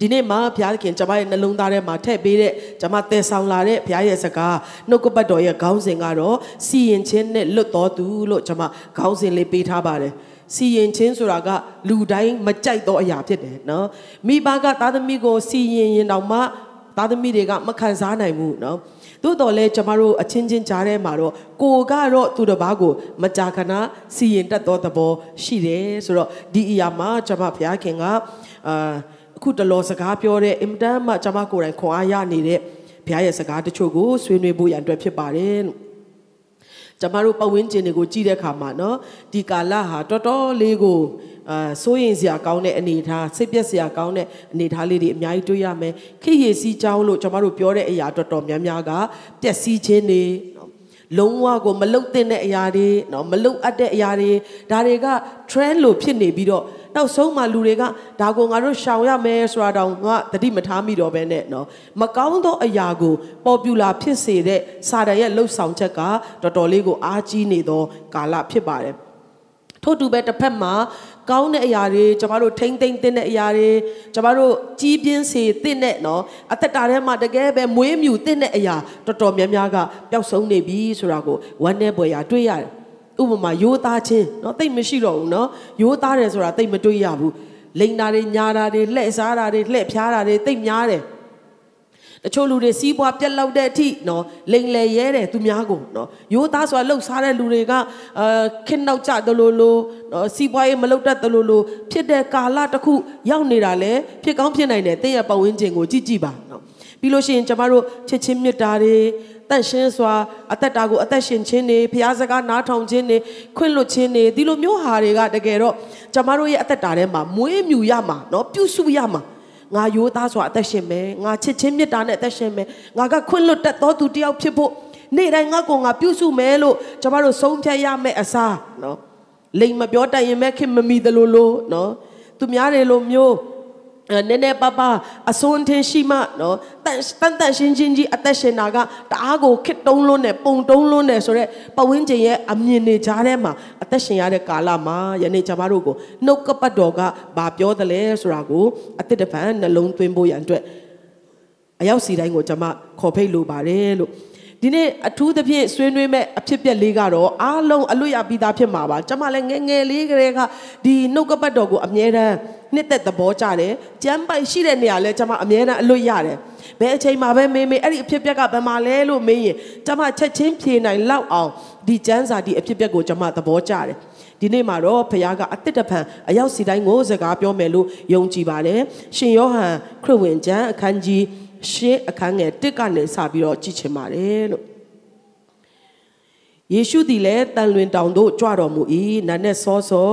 ဒီနေ့မှာဘုရားသခင်ကျွန်မရဲ့နှလုံးသားထဲမှာထည့်ပေးတဲ့ကျွန်မတည်ဆောင်လာတဲ့ဘုရားရဲ့စကားနှုတ်ကပတ်တော်ရဲ့ခေါင်းစဉ်ကတော့စီရင်ခြင်းနဲ့လွတ်တော်သူလို့ကျွန်မခေါင်းစဉ်လေးပေးထားပါတယ်စီရင်ခြင်းဆိုတာကလူတိုင်းမကြိုက်သောအရာဖြစ်တယ်နော်မိဘကသားသမီးကိုစီရင်ရင်တောင်မှသားသမီးတွေကမခံစားနိုင်ဘူးနော်သို့တော်လဲကျမတို့အချင်းချင်းကြားထဲမှာတော့ကိုကတော့သူတစ်ပါးကို မကြာခဏစီရင်တတ်သောသဘောရှိတယ်ဆိုတော့ဒီအရာမှာကျမဘုရားခင်ကအာအခုတလောစကားပြောတဲ့အင်တန်မှကျွန်မကိုယ်တိုင်ခွန်အားရနေတဲ့ဘုရားရဲ့စကားတချို့ကိုဆွေးနွေးဖို့ရန်အတွက်ဖြစ်ပါတယ်လို့ကျွန်မတို့ပတ်ဝန်းကျင်တွေကိုကြည့်တဲ့အခါမှာနော်ဒီကာလဟာတော်တော်လေးကိုအာစိုးရင်စရာကောင်းတဲ့အနေအထားစိတ်ပျက်စရာကောင်းတဲ့အနေအထားလေးတွေအများကြီးတွေ့ရမယ်ခိရည်စီးကြောင်းလို့ကျွန်မတို့ပြောတဲ့အရာတော်တော်များများကပျက်စီးခြင်းတွေလုံးဝကိုမလုတ်တဲ့အရာတွေနော်မလုတ်အပ်တဲ့အရာတွေဒါတွေက trend လို့ဖြစ်နေပြီးတော့နောက်ဆုံးမှလူတွေကဒါကိုငါတို့ရှောင်ရမယ်ဆိုတာတောင်ငါတတိမထားမိတော့ပဲနဲ့နော်မကောင်းသောအရာကို popular ဖြစ်စေတဲ့စာတန်ရဲ့လှုပ်ဆောင်ချက်ကတော်တော်လေးကိုအားကြီးနေသော ကာလဖြစ်ပါတယ်ထို့တူပဲတစ်ဖက်မှာကောင်းတဲ့အရာတွေကျမတို့ထိမ့်သိမ့်တဲ့အရာတွေကျမတို့ကြီးပြင်းစေတင့်တဲ့နော်အသက်တာထဲမှာတကယ်ပဲမွေးမြူတင့်တဲ့အရာတော်တော်များများကပျောက်ဆုံးနေပြီဆိုတာကိုဝမ်းနည်းပွေရာတွေ့ရတယ်ဥပမာရိုးသားချင်းเนาะတိတ်မရှိတော့ဘူးเนาะရိုးသားတယ်ဆိုတာတိတ်မတွေ့ရဘူးလိန်တာတွေညာတာတွေလှဲ့စားတာတွေလှဲ့ဖျားတာတွေတိတ်များတယ်တချို့လူတွေစီးပွားပြက်လောက်တဲ့အထိနော်လိန်လေရဲတယ်သူများကိုနော်ရိုးသားစွာလှုပ်ရှားတဲ့လူတွေကအာခင်းနောက်ကြတလို့လို့နော်စီးပွားရေးမလုပ်တတ်တလို့လို့ဖြစ်တဲ့ကာလတစ်ခုရောက်နေတာလေဖြစ်ကောင်းဖြစ်နိုင်တယ်တင်းရဲ့ပတ်ဝန်းကျင်ကိုကြည့်ကြည့်ပါနော်ပြီးလို့ရှိရင်ကျမတို့ချစ်ချင်းမြတ်တာတွေတန့်ရှင်းစွာအသက်တာကိုအသက်ရှင်ခြင်းနေဖျားစကားနားထောင်ခြင်းနေခွင့်လွတ်ခြင်းနေဒီလိုမျိုးဟာတွေကတကယ်တော့ကျမတို့ရဲ့အသက်တာထဲမှာမွေးမြူရမှာเนาะပြုစုရမှာငါရိုးသားစွာအသက်ရှင်မယ်ငါချစ်ချင်းမေတ္တာနဲ့အသက်ရှင်မယ်ငါကခွင့်လွတ်တတ်သောသူတယောက်ဖြစ်ဖို့နေ့တိုင်းငါကောငါပြုစုမယ်လို့ကျမတို့ဆုံးဖြတ်ရမယ်အစားနော်လိမ်မပြောတတ်ရင်မဲ့ခင်မမီသလိုလိုနော်သူများတွေလိုမျိုးနည်းနည်းပါးပါးအစွန်းထင်းရှိမှနော်တန်တန်တန်ရှင်းချင်းကြီးအသက်ရှင်တာကတအားကိုခစ်တုံးလွန်းနဲ့ပုံတုံးလွန်းနဲ့ဆိုတော့ပဝင်းကျင်ရဲ့အမြင်တွေကြားထဲမှာအသက်ရှင်ရတဲ့ကာလမှာယနေ့ကျွန်မတို့ကိုနှုတ်ကပတ်တော်ကဘာပြောသလဲဆိုတာကိုအသစ်တစ်ပံနှလုံးသွင်းဖို့ရန်အတွက်အရောက်စီတိုင်းကိုကျွန်မခေါ်ဖိတ်လိုပါတယ်လို့ဒီနေ့အထူးသဖြင့်ဆွေးနွေးမဲ့အဖြစ်ပြက်လေးကတော့အားလုံးအလွတ်ရပြီးသားဖြစ်မှာပါကျွန်မလည်းငယ်ငယ်လေးကလေးကဒီနှုတ်ကပတ်တော်ကိုအမြဲတမ်းနှစ်သက်သဘောကျတယ်ကျမ်းပိုက်ရှိတဲ့နေရာလဲကျွန်မအမြဲတမ်းအလွတ်ရတယ်ဘယ်အချိန်မှာပဲမေးမေးအဲ့ဒီအဖြစ်ပြက်ကဘယ်မှာလဲလို့မေးရင်ကျွန်မချက်ချင်းဖြေနိုင်လောက်အောင်ဒီကျမ်းစာဒီအဖြစ်ပြက်ကိုကျွန်မသဘောကျတယ်ဒီနေ့မှာတော့ဖခင်ကအတစ်တဖန်အရောက်စီတိုင်းကိုစကားပြောမယ်လို့ယုံကြည်ပါတယ်ရှင်ယောဟန်ခရစ်ဝင်ကျမ်းအခန်းကြီးရှင်းအခန်းငယ်1ကနေစပြီးတော့ကြည့်ချင်ပါတယ်လို့ယေရှုသည်လည်းတန်လွင်တောင်သို့ကြွတော်မူ၏နာနဲ့စောစော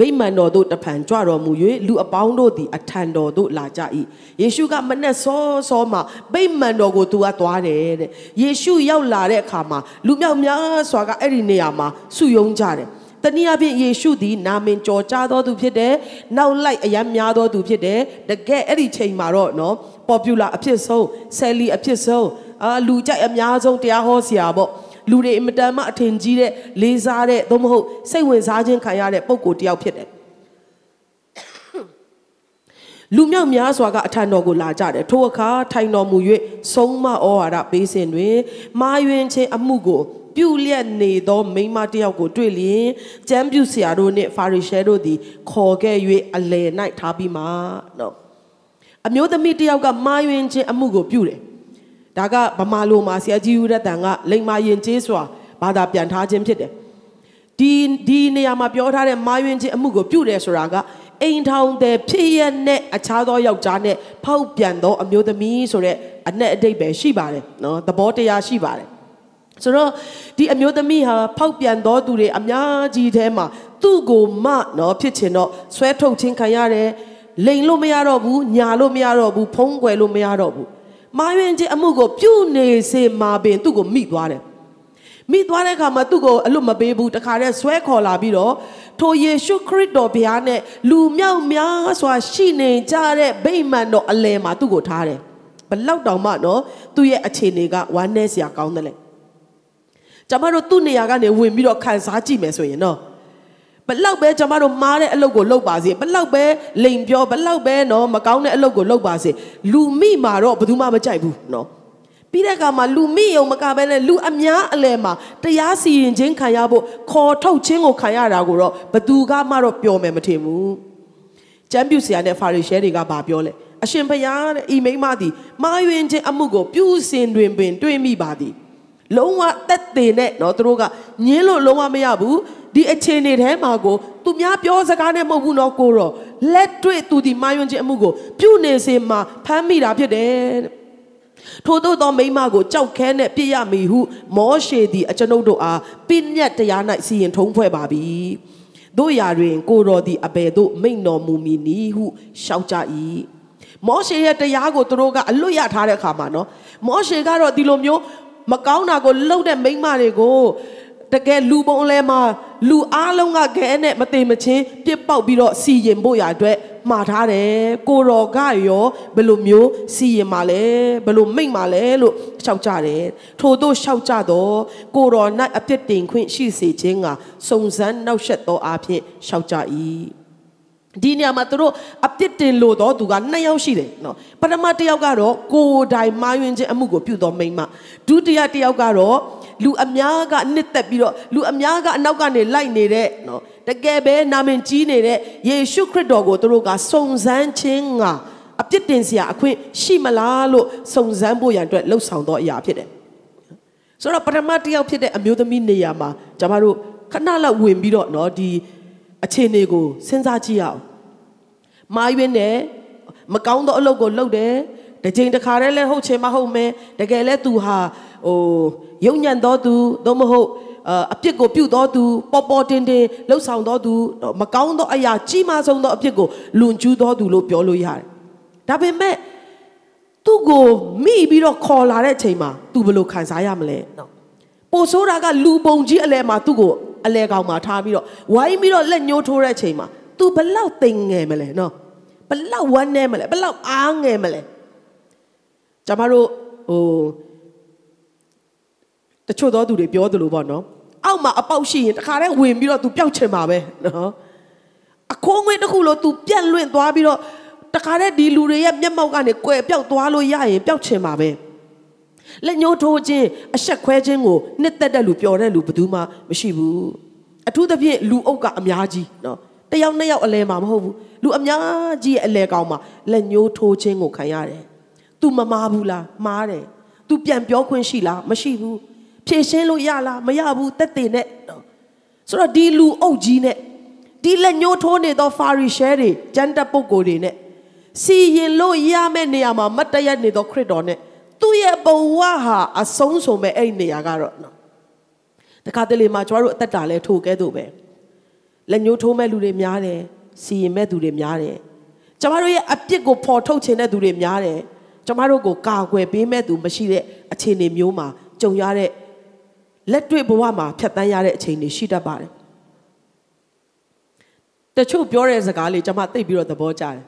ဗိမာန်တော်သို့တဖန်ကြွတော်မူ၍လူအပေါင်းတို့သည်အထံတော်သို့လာကြ၏ယေရှုကမနဲ့စောစောမှဗိမာန်တော်ကိုသူကသွားတယ်တဲ့ယေရှုရောက်လာတဲ့အခါမှာလူမြောက်များစွာကအဲ့ဒီနေရာမှာစုယုံကြတယ်တနည်းအားဖြင့်ယေရှုသည်နာမင်ကြော်ကြားသောသူဖြစ်တယ်။နောက်လိုက်အယံများသောသူဖြစ်တယ်။တကယ်အဲ့ဒီချိန်မှာတော့နော် popular အဖြစ်ဆုံး sally အဖြစ်ဆုံးအာလူကြိုက်အများဆုံးတရားဟောဆရာပေါ့။လူတွေအင်မတန်မှအထင်ကြီးတဲ့လေးစားတဲ့သို့မဟုတ်စိတ်ဝင်စားခြင်းခံရတဲ့ပုံကိုတယောက်ဖြစ်တယ်လူမြောက်များစွာကအထံတော်ကိုလာကြတယ်ထိုအခါထိုင်တော်မူ၍ဆုံးမဩဝါဒပေးစဉ်တွင် မာယွင်ခြင်းအမှုကိုပြုလျက်နေသောမိမတယောက်ကို တွေ့လျင်ကျမ်းပြူဆရာတို့နှင့်ဖာရီရှဲတို့သည် ခေါ်ခဲ့၍အလယ်၌ထားပြီးမှနော်အမျိုးသမီးတယောက်ကမာယွင်ခြင်းအမှုကိုပြုတယ်ဒါကဗမာလိုမှာဆရာကြီးဦးရတန်ကလိမ္မာရင်ကျေးစွာဘာသာပြန်ထားခြင်းဖြစ်တယ်ဒီဒီနေရာမှာပြောထားတဲ့မာယွင်ခြင်းအမှုကိုပြုတယ်ဆိုတာကအိမ်ထောင်တဲ့ဖြစ်ရနဲ့အခြားသောယောက်ျားနဲ့ဖောက်ပြန်သော အမျိုးသမီးဆိုတဲ့အနဲ့အတိတ်ပဲရှိပါတယ်နော်သဘောတရားရှိပါတယ်ဆိုတော့ဒီအမျိုးသမီးဟာဖောက်ပြန်သောသူတွေအများကြီးထဲမှာသူ့ကိုမနော်ဖြစ်ချင်တော့ဆွဲထုတ်ခြင်းခံရတယ်လိန်လို့မရတော့ဘူးညာလို့မရတော့ဘူးဖုံးကွယ်လို့မရတော့ဘူးမာရွင်ခြင်းအမှုကို ပြုနေစေမှာပင်သူ့ကိုမိသွားတယ်မိသွားတဲ့အခါမှာသူ့ကိုအလွတ်မပေးဘူးတခါတည်းဆွဲခေါ်လာပြီးတော့ထိုယေရှုခရစ်တော်ဘုရားနဲ့လူမြောက်များစွာရှိနေကြတဲ့ဗိမာန်တော်အလယ်မှာသူ့ကိုထားတယ်ဘလောက်တောင်မှနော်သူ့ရဲ့အခြေအနေကဝမ်းနည်းစရာကောင်းတယ်လေကျွန်မတို့သူ့နေရာကနေဝင်ပြီးတော့ခံစားကြည့်မယ်ဆိုရင်နော်ဘလောက်ပဲကျွန်မတို့မားတဲ့အလုပ်ကိုလုပ်ပါစေဘလောက်ပဲလိန်ပြောဘလောက်ပဲနော်မကောင်းတဲ့အလုပ်ကိုလုပ်ပါစေလူမိမာတော့ဘယ်သူမှမကြိုက်ဘူးနော်ပြီးတဲ့အခါမှာလူမိယုံမကဘဲနဲ့လူအများအလယ်မှာတရားစီရင်ခြင်းခံရဖို့ခေါ်ထုတ်ခြင်းကိုခံရတာကိုတော့ဘသူကမှတော့ပြောမယ်မထင်ဘူးကျမ်းပြူဆရာနဲ့ဖာရီရှဲတွေကဗာပြောလဲအရှင်ဘုရားတဲ့ဤမိမသည်မာယွင်ခြင်းအမှုကိုပြုစင်တွင်ပင် တွေ့မိပါသည်လုံးဝတက်သေးနဲ့เนาะသူတို့ကညင်းလို့လုံးဝမရဘူးဒီအခြေအနေထဲမှာကိုသူများပြောစကားနဲ့မဟုတ်ဘူးเนาะကိုတော့လက်တွေ့သူဒီမာယွန်းခြင်းအမှုကိုပြုနေစင်မှာဖမ်းမိတာဖြစ်တယ်ထို့သောသောမိမကိုကြောက်ခဲနဲ့ပြစ်ရမည်ဟုမောရှေသည်အကျွန်ုပ်တို့အားပြည့်ညတ်တရား၌စီရင်ထုံးဖွဲ့ပါပြီတို့ရာတွင် ကိုတော်သည်အဘယ်သို့ မိန်တော်မူမည်နည်းဟုရှောက်ကြ၏မောရှေရဲ့တရားကိုသူတို့ကအလွတ်ရထားတဲ့အခါမှာနော်မောရှေကတော့ဒီလိုမျိုးမကောင်းတာကိုလှုပ်တဲ့မိန်းမတွေကိုတကယ်လူပုံလဲမှာလူအားလုံးကခဲနဲ့မတင်မချင်းပြစ်ပေါက်ပြီးတော့စီရင်ဖို့ရအတွက်မှားထားတယ်ကိုတော်ကရောဘယ်လိုမျိုးစီရင်မှာလဲဘယ်လိုမိတ်မှာလဲလို့ရှောက်ကြတယ်ထို့သောရှောက်ကြတော့ကိုတော်၌အပြစ်တင်ခွင့်ရှိစေခြင်းကစုံစမ်းနှောက်ယှက်သောအဖြစ်ရှောက်ကြ၏ဒီနေရာမှာသူတို့အပြစ်တင်လို့တော့သူကနှစ်ယောက်ရှိတယ်နော်ပထမတစ်ယောက်ကတော့ကိုယ်တိုင်မာယွင်ခြင်းအမှုကိုပြုတော်မိမ့်မဒုတိယတစ်ယောက်ကတော့လူအများကနှစ်သက်ပြီးတော့လူအများကအနောက်ကနေလိုက်နေတဲ့နော်တကယ်ပဲနာမင်ကြီးနေတဲ့ယေရှုခရစ်တော်ကိုသူတို့ကစုံစမ်းခြင်းကအပြစ်တင်စရာအခွင့်ရှိမလားလို့စုံစမ်းဖို့ရန်အတွက်လှုပ်ဆောင်တော့အရာဖြစ်တယ်ဆိုတော့ပထမတစ်ယောက်ဖြစ်တဲ့အမျိုးသမီးနေရာမှာကျွန်တော်တို့ခဏလောက်ဝင်ပြီးတော့နော်ဒီအခြေအနေကိုစဉ်းစားကြည့်ရအောင်မာရွင်းနဲ့မကောင်းသောအလုပ်ကိုလုပ်တယ်တစ်ချိန်တစ်ခါတည်းလဲဟုတ်ချင်မဟုတ်မဲတကယ်လဲသူဟာဟိုယုံညံ့သောသူသို့မဟုတ်အပြစ်ကိုပြုတ်တော်သူပေါ်ပေါ်တင်တင်လှုပ်ဆောင်တော်သူမကောင်းသောအရာ ကြီးမားဆုံးသောအပြစ်ကိုလွန်ကျူးတော်သူလို့ပြောလို့ရတယ်။ဒါပေမဲ့သူ့ကိုမိပြီးတော့ခေါ်လာတဲ့အချိန်မှာသူဘယ်လိုခံစားရမလဲ။ပိုဆိုးတာကလူပုံကြီးအလဲမှာသူ့ကိုအလဲကောင်မှာထားပြီးတော့ဝိုင်းပြီးတော့လက်ညှိုးထိုးတဲ့အချိန်မှာ तू ဘလောက်သိငယ်မလဲနော်ဘလောက်ဝမ်းနေမလဲဘလောက်အားငယ်မလဲကျွန်မတို့ဟိုတချို့သောသူတွေပြောသလိုပေါ့နော်အောက်မှာအပေါက်ရှိရင်တခါတည်းဝင်ပြီးတော့ तू ပျောက်ချင်ပါပဲနော်အခိုးငွေတစ်ခုလို့ तू ပြန့်လွင့်သွားပြီးတော့တခါတည်းဒီလူတွေရဲ့မျက်မှောက်ကနေကွယ်ပျောက်သွားလို့ရရင်ပျောက်ချင်ပါပဲ။လက်ညှိုးထိုးခြင်းအဆက်ခွဲခြင်းကိုနှစ်သက်တဲ့လူပျော်တဲ့လူဘယ်သူမှမရှိဘူးအထူးသဖြင့်လူအုပ်ကအများကြီးနော်တယောက်နှစ်ယောက်အလဲမှာမဟုတ်ဘူးလူအများကြီးရဲ့အလဲကောင်းမှာလက်ညှိုးထိုးခြင်းကိုခံရတယ်။ तू မမားဘူးလားမားတယ်။ तू ပြန်ပြောခွင့်ရှိလားမရှိဘူး။ဖြည့်ရှင်းလို့ရလားမရဘူးတက်တည်နဲ့ဆိုတော့ဒီလူအုပ်ကြီးနဲ့ဒီလက်ညှိုးထိုးနေသောဖာရီရှဲတွေဂျန်တပ်ပုဂ္ဂိုလ်တွေနဲ့စီရင်လို့ရမယ့်နေရာမှာမတရက်နေသောခရစ်တော်နဲ့သူ့ရဲ့ဘဝဟာအဆုံးဆုံးပဲအဲ့နေရာကတော့နော်တခါတလေမှာကျွန်တော်တို့အသက်တာလဲထိုကဲတို့ပဲလက်ညှိုးထိုးမဲ့လူတွေများတယ်စီရင်မဲ့သူတွေများတယ်ကျွန်တော်တို့ရဲ့အပြစ်ကိုဖော်ထုတ်ခြင်းတဲ့သူတွေများတယ်ကျွန်တော်တို့ကိုကာကွယ်ပေးမဲ့သူမရှိတဲ့အခြေအနေမျိုးမှာကြုံရတဲ့လက်တွေ့ဘဝမှာဖြတ်သန်းရတဲ့အခြေအနေရှိတတ်ပါတယ်တချို့ပြောတဲ့စကားလေးကျွန်မသိပြီးတော့သဘောကျတယ်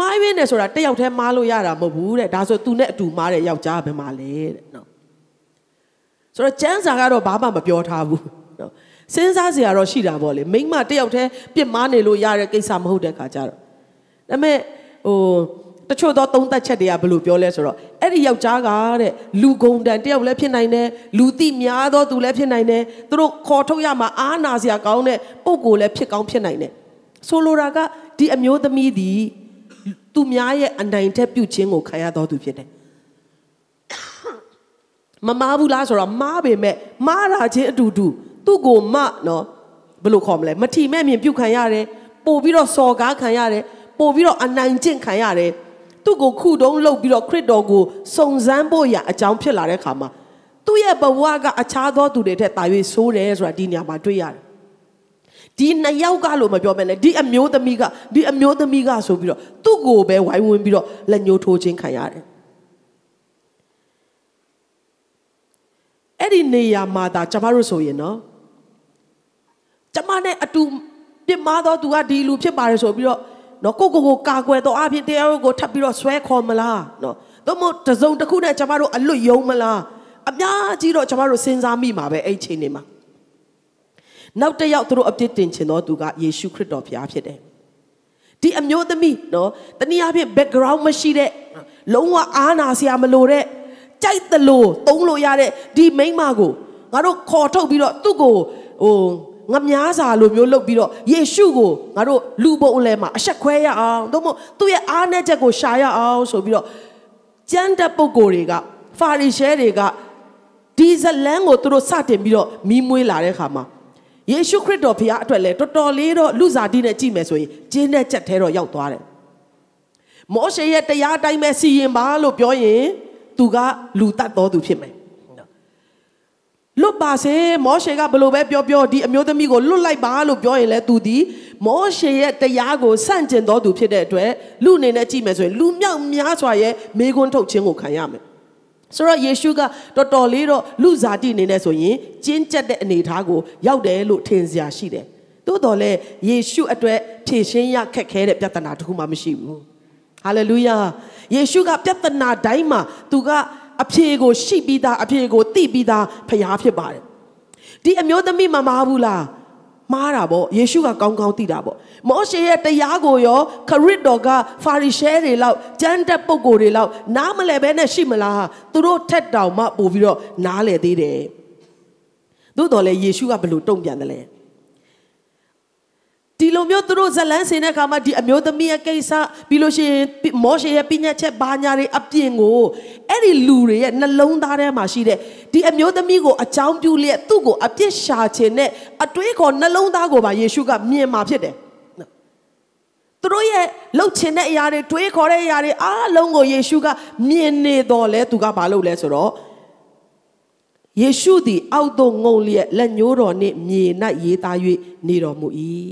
မှားရင်းတယ်ဆိုတာတယောက်တည်းမှားလို့ရတာမဟုတ်ဘူးတဲ့ဒါဆိုသူနဲ့အတူမှားတဲ့ယောက်ျားပဲမှားလဲတဲ့နော်ဆိုတော့ကျန်းစာကတော့ဘာမှမပြောထားဘူးနော်စဉ်းစားစရာတော့ရှိတာပေါ့လေမိမတယောက်တည်းပြစ်မှားနေလို့ရတဲ့ကိစ္စမဟုတ်တဲ့ခါကြတော့ဒါပေမဲ့ဟိုတချို့သောသုံးသက်ချက်တွေကဘယ်လိုပြောလဲဆိုတော့အဲ့ဒီယောက်ျားကတဲ့လူဂုံတန်တယောက်လည်းဖြစ်နိုင်တယ်လူတိများသောသူလည်းဖြစ်နိုင်တယ်သူတို့ခေါ်ထုတ်ရမှာအားနာစရာကောင်းတဲ့ပုံကိုလည်းဖြစ်ကောင်းဖြစ်နိုင်တယ်ဆိုလိုတာကဒီအမျိုးသမီးသည်သူများရဲ့အနိုင်ထက်ပြုတ်ခြင်းကိုခံရတော်သူဖြစ်တယ်မမားဘူးလားဆိုတော့မားပေမဲ့မားတာချင်းအတူတူသူ့ကိုမနော်ဘယ်လိုခေါ်မလဲမထီမဲ့မြင်ပြုတ်ခံရတယ်ပို့ပြီးတော့စော်ကားခံရတယ်ပို့ပြီးတော့အနိုင်ကျင့်ခံရတယ်သူ့ကိုခုတုံးလှုပ်ပြီးတော့ခရစ်တော်ကိုစုံစမ်းဖို့ရအကြောင်းဖြစ်လာတဲ့ခါမှာသူ့ရဲ့ဘဝကအခြားသောသူတွေထက်တာ၍ဆိုးတယ်ဆိုတာဒီနေရာမှာတွေ့ရတယ်ဒီနှစ်ယောက်ကလို့မပြောမယ်နဲ့ဒီအမျိုးသမီးကဒီအမျိုးသမီးကဆိုပြီးတော့သူ့ကိုပဲဝိုင်းဝန်းပြီးတော့လက်ညှိုးထိုးခြင်းခံရတယ်အဲ့ဒီနေရာမှာဒါကျမတို့ဆိုရင်နော်ကျမနဲ့အတူပြစ်မှားတော့သူကဒီလူဖြစ်ပါတယ်ဆိုပြီးတော့နော်ကိုကိုကိုကာကွယ်တော့အဖြစ်တရားကိုထပ်ပြီးတော့ဆွဲခေါ်မလားနော်သို့မဟုတ်တစုံတစ်ခုနဲ့ကျမတို့အလွတ်ယုံမလားအများကြီးတော့ကျမတို့စဉ်းစားမိမှာပဲအဲ့ချိန်နေမှာနောက်တစ်ယောက်သူတို့အပြစ်တင်ချင်သောသူကယေရှုခရစ်တော်ဖျားဖြစ်တယ်ဒီအမျိုးသမီးနော်တနည်းအားဖြင့် background မရှိတဲ့လုံးဝအားနာစရာမလိုတဲ့ကြိုက်သလိုသုံးလို့ရတဲ့ဒီမိန်းမကိုငါတို့ခေါ်ထုတ်ပြီးတော့သူ့ကိုဟိုငမားစာလိုမျိုးလုပ်ပြီးတော့ယေရှုကိုငါတို့လူပုံလဲမှာအဆက်ခွဲရအောင်သို့မဟုတ်သူ့ရဲ့အားနည်းချက်ကိုရှာရအောင်ဆိုပြီးတော့ကျမ်းတဲ့ပုံကိုယ်တွေကဖာရီရှဲတွေကဒီဇလန်းကိုသူတို့စတင်ပြီးတော့မီးမွေးလာတဲ့ခါမှာယေရှုခရစ်တော်ဖခင်အတွက်လည်းတော်တော်လေးတော့လူစားတီးနဲ့ကြည့်မယ်ဆိုရင်ကျင်းတဲ့ချက်သေးတော့ရောက်သွားတယ်။မောရှေရဲ့တရားတိုင်းပဲစီရင်ပါလို့ပြောရင်သူကလူတတ်တော်သူဖြစ်မယ်။လွတ်ပါစေမောရှေကဘလို့ပဲပြောပြောဒီအမျိုးသမီးကိုလွတ်လိုက်ပါလို့ပြောရင်လည်းသူဒီမောရှေရဲ့တရားကိုဆန့်ကျင်တော်သူဖြစ်တဲ့အတွက်လူအနေနဲ့ကြည့်မယ်ဆိုရင်လူမြောက်များစွာရဲ့မေခွန်းထုတ်ခြင်းကိုခံရမယ်။ဆိုတော့ယေရှုကတော်တော်လေးတော့လူဇာတိအနေနဲ့ဆိုရင်ကျဉ်ကျက်တဲ့အနေအထားကိုရောက်တယ်လို့ထင်စရာရှိတယ်။သို့တော်လည်းယေရှုအတွက်ဖြေရှင်းရခက်ခဲတဲ့ပြဿနာတစ်ခုမှမရှိဘူး။ဟာလေလုယာယေရှုကပြဿနာတိုင်းမှာသူကအဖြေကို ရှိပြီးသားအဖြေကို သိပြီးသားဖရားဖြစ်ပါတယ်။ဒီအမျိုးသမီးမမားဘူးလား။မှားတာပေါ့ယေရှုကကောင်းကောင်းသိတာပေါ့မောရှေရဲ့တရားကိုရော ခရစ်တော်ကဖာရိရှဲတွေလောက်ကျမ်းတက်ပုဂ္ဂိုလ်တွေလောက်နားမလည်ဘဲနဲ့ရှိမလားသူတို့ထက်တောင်မှပို့ပြီးတော့နားလည်သေးတယ်သို့တော်လည်းယေရှုကဘယ်လိုတုံ့ပြန်တယ်လဲဒီလိုမျိုးသူတို့ဇလန်းစင်တဲ့အခါမှာဒီအမျိုးသမီးရဲ့ကိစ္စပြီးလို့ရှိရင်မောရှေရဲ့ပြညတ်ချက်ဘာညာတွေအပြင်ကိုအဲ့ဒီလူတွေရဲ့နှလုံးသားထဲမှာရှိတဲ့ဒီအမျိုးသမီးကိုအကြောင်းပြုလျက်သူ့ကိုအပြစ်ရှာခြင်းနဲ့အတွေးခေါ်နှလုံးသားကိုပါယေရှုကမြင်မှာဖြစ်တယ်သူတို့ရဲ့လှုပ်ခြင်းတဲ့အရာတွေတွေးခေါ်တဲ့အရာတွေအားလုံးကိုယေရှုက မြင်နေတော်လဲသူကဘာလုပ်လဲဆိုတော့ယေရှုသည်အောက်သို့ငုံလျက်လက်ညှိုးတော်နှင့်မြေ၌ရေးသား၍နေတော်မူ၏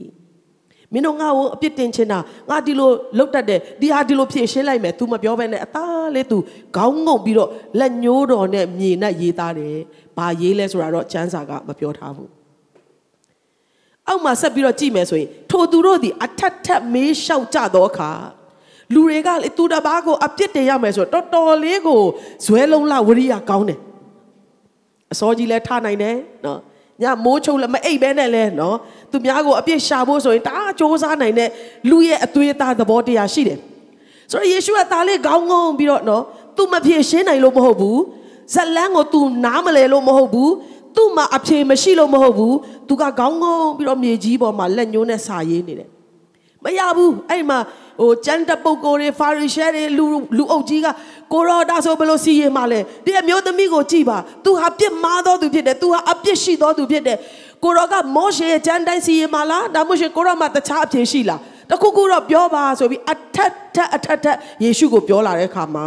မင်းတို့ငါ့ကိုအပြစ်တင်ချင်တာငါဒီလိုလောက်တတ်တယ်ဒီဟာဒီလိုဖြည့်ရှင်းလိုက်မယ် तू မပြောဘဲနဲ့အသားလေး तू ခေါင်းငုံပြီးတော့လက်ညိုးတော်နဲ့မြေနဲ့ရေးသားတယ်ဘာရေးလဲဆိုတာတော့ချမ်းစာကမပြောထားဘူးအောက်မှာဆက်ပြီးတော့ကြည့်မယ်ဆိုရင် ထိုသူတို့သည် အထက်ထက်မေးလျှောက်ကြသောအခါလူတွေကလေသူတပားကိုအပြစ်တင်ရမယ်ဆိုတော့တော်တော်လေးကိုဇွဲလုံးလဝရိယကောင်းတယ်အစောကြီးလဲထနိုင်တယ်နော်ညမိုးချုပ်လည်းမအိပ်ပဲနဲ့လဲနော်သူများကိုအပြစ်ရှာဖို့ဆိုရင်တအားစူးစမ်းနိုင်တဲ့လူရဲ့အသွေးသားသဘောတရားရှိတယ်ဆိုတော့ယေရှုကသားလေးခေါင်းငုံပြီးတော့နော်သူမဖြေရှင်းနိုင်လို့မဟုတ်ဘူးဇလန်းကိုသူနားမလဲလို့မဟုတ်ဘူးသူ့မှာအဖြေမရှိလို့မဟုတ်ဘူးသူကခေါင်းငုံပြီးတော့မြေကြီးပေါ်မှာလက်ညှိုးနဲ့စာရေးနေတယ်မရဘူးအဲ့မှာဟိုကျန်တဲ့ပုံကိုယ်တွေဖာရီရှဲတွေလူလူအုပ်ကြီးကကိုရောဒါဆိုဘယ်လိုစီရင်မလဲဒီအမျိုးသမီးကိုကြည်ပါ तू ဟာပြစ်မှားသောသူဖြစ်တယ် तू ဟာအပြစ်ရှိသောသူဖြစ်တယ်ကိုရောကမောရှေရဲ့ကျမ်းတိုင်းစီရင်မလားဒါမှမဟုတ်ကိုရောမှာတခြားအဖြစ်ရှိလားတခုခုတော့ပြောပါဆိုပြီးအထက်ထက်အထက်ထက်ယေရှုကို ပြောလာတဲ့အခါမှာ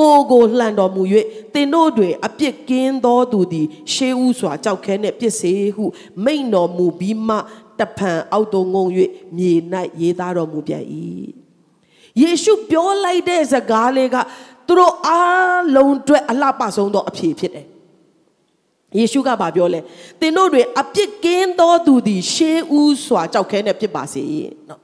ကိုကိုလှန်တော်မူ၍သင်တို့တွင်အပြစ်ကင်းသောသူသည် ရှေးဥစွာကြောက်ခဲနှင့်ပြစ်စေဟုမိန်တော်မူပြီးမှတဖန်အောက်သို့ငုံ၍မြေ၌ရေးသားတော်မူပြန်၏ယေရှုပြောလိုက်တဲ့စကားလေးကသူတို့အားလုံးအတွက်အလှပဆုံးသောအဖြေဖြစ်တယ်ယေရှုကဗာပြောလဲသင်တို့တွင်အပြစ်ကင်းသောသူသည် ရှေးဦးစွာ ကြောက်ခဲနဲ့ဖြစ်ပါစေ။နော်